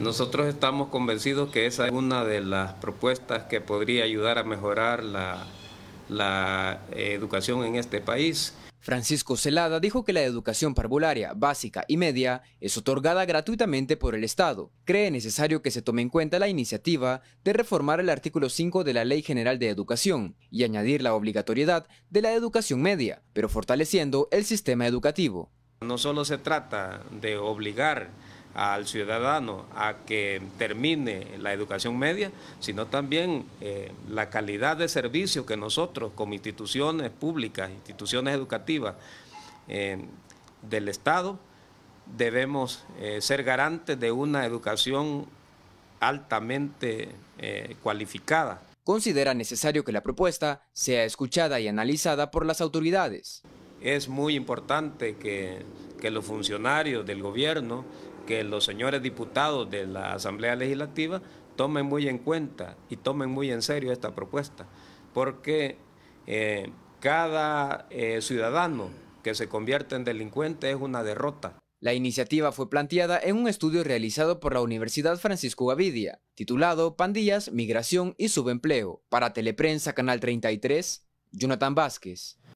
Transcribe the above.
Nosotros estamos convencidos que esa es una de las propuestas que podría ayudar a mejorar la, eh, educación en este país. Francisco Celada dijo que la educación parvularia, básica y media es otorgada gratuitamente por el Estado. Cree necesario que se tome en cuenta la iniciativa de reformar el artículo 5 de la Ley General de Educación y añadir la obligatoriedad de la educación media, pero fortaleciendo el sistema educativo. No solo se trata de obligar al ciudadano a que termine la educación media, sino también eh, la calidad de servicio que nosotros como instituciones públicas, instituciones educativas eh, del Estado, debemos eh, ser garantes de una educación altamente cualificada. Considera necesario que la propuesta sea escuchada y analizada por las autoridades. Es muy importante que, que los funcionarios del gobierno que los señores diputados de la Asamblea Legislativa tomen muy en cuenta y tomen muy en serio esta propuesta, porque eh, cada eh, ciudadano que se convierte en delincuente es una derrota. La iniciativa fue planteada en un estudio realizado por la Universidad Francisco Gavidia, titulado Pandillas, Migración y Subempleo. Para Teleprensa Canal 33, Jonathan Vázquez.